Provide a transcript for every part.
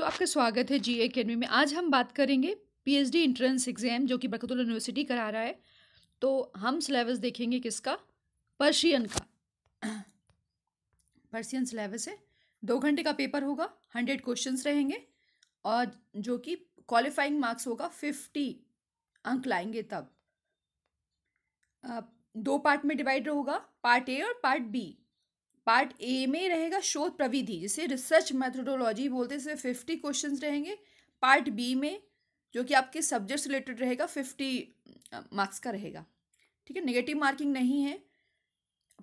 तो आपका स्वागत है जी अकेडमी में आज हम बात करेंगे पीएचडी एंट्रेंस एग्ज़ाम जो कि बरकतुल यूनिवर्सिटी करा रहा है तो हम सिलेबस देखेंगे किसका पर्शियन का पर्शियन सिलेबस है दो घंटे का पेपर होगा हंड्रेड क्वेश्चन रहेंगे और जो कि क्वालिफाइंग मार्क्स होगा फिफ्टी अंक लाएंगे तब दो पार्ट में डिवाइड होगा पार्ट ए और पार्ट बी पार्ट ए में रहेगा शोध प्रविधि जिसे रिसर्च मैथडोलॉजी बोलते हैं इसमें फिफ्टी क्वेश्चन रहेंगे पार्ट बी में जो कि आपके सब्जेक्ट रिलेटेड रहेगा फिफ्टी मार्क्स का रहेगा ठीक है नेगेटिव मार्किंग नहीं है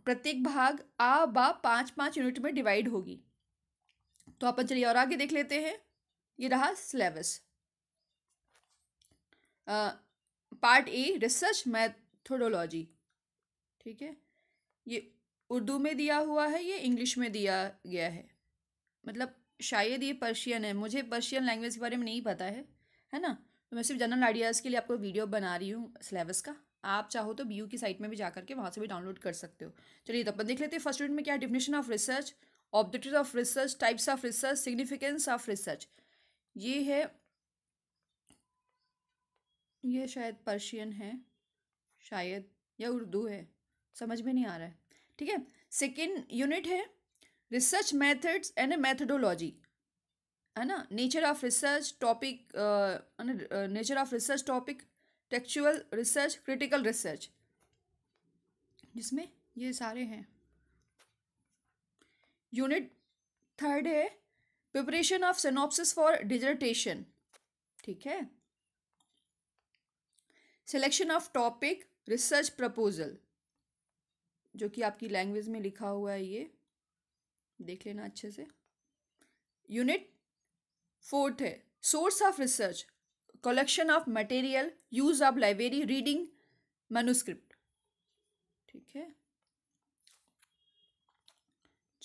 प्रत्येक भाग आ बा पाँच पाँच यूनिट में डिवाइड होगी तो अपन चलिए और आगे देख लेते हैं ये रहा syllabus part A research methodology ठीक है ये उर्दू में दिया हुआ है ये इंग्लिश में दिया गया है मतलब शायद ये पर्शियन है मुझे पर्शियन लैंग्वेज के बारे में नहीं पता है है ना तो मैं सिर्फ जनरल आइडियाज़ के लिए आपको वीडियो बना रही हूँ सिलेबस का आप चाहो तो बी की साइट में भी जा करके वहाँ से भी डाउनलोड कर सकते हो चलिए तो अपन देख लेते हैं फर्स्ट यूनिट में क्या definition of research objective of research types of research significance of research ये है ये शायद पर्शियन है शायद या उर्दू है समझ में नहीं आ रहा है ठीक है सेकेंड यूनिट है रिसर्च मैथड्स एंड मैथडोलॉजी है ना nature of research topic nature of research topic textual research critical research जिसमें ये सारे हैं यूनिट थर्ड है preparation of synopsis for dissertation ठीक है selection of topic research proposal जो कि आपकी लैंग्वेज में लिखा हुआ है ये देख लेना अच्छे से यूनिट फोर्थ है source of research collection of material use of library reading manuscript ठीक है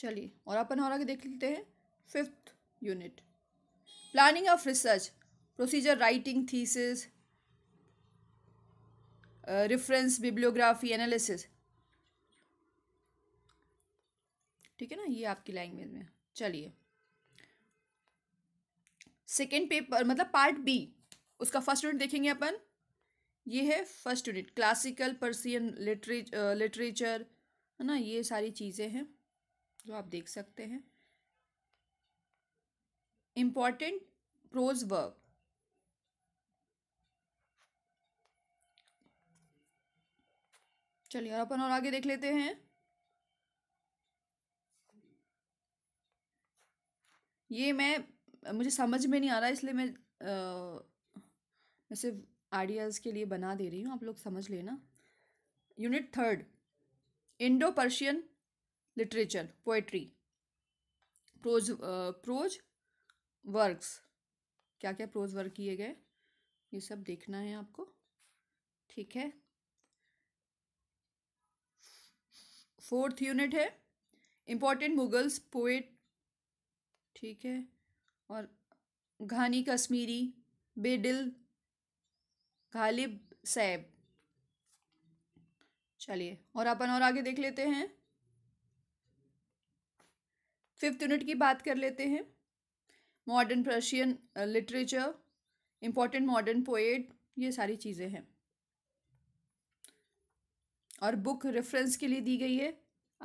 चलिए और अपन और आगे देख लेते हैं fifth unit planning of research procedure writing thesis reference bibliography analysis ठीक है ना ये आपकी लैंग्वेज में चलिए सेकेंड पेपर मतलब पार्ट बी उसका फर्स्ट यूनिट देखेंगे अपन ये है first unit classical Persian literature है ना ये सारी चीज़ें हैं जो आप देख सकते हैं इम्पॉर्टेंट प्रोज वर्क चलिए अपन और आगे देख लेते हैं ये मैं मुझे समझ में नहीं आ रहा इसलिए मैं मैं सिर्फ आइडियाज़ के लिए बना दे रही हूँ आप लोग समझ लेना unit third Indo Persian literature poetry prose prose works क्या क्या प्रोज वर्क किए गए ये सब देखना है आपको ठीक है फोर्थ यूनिट है इम्पोर्टेंट मुगल्स पोइट ठीक है और घानी कश्मीरी बेडिल गालिब सैब चलिए और अपन और आगे देख लेते हैं फिफ्थ यूनिट की बात कर लेते हैं modern Persian literature important modern poet ये सारी चीज़ें हैं और बुक रेफरेंस के लिए दी गई है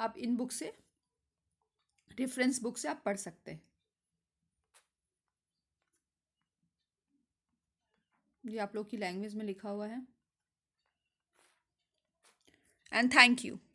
आप इन बुक से रेफरेंस बुक से आप पढ़ सकते हैं ये आप लोग की लैंग्वेज में लिखा हुआ है एंड थैंक यू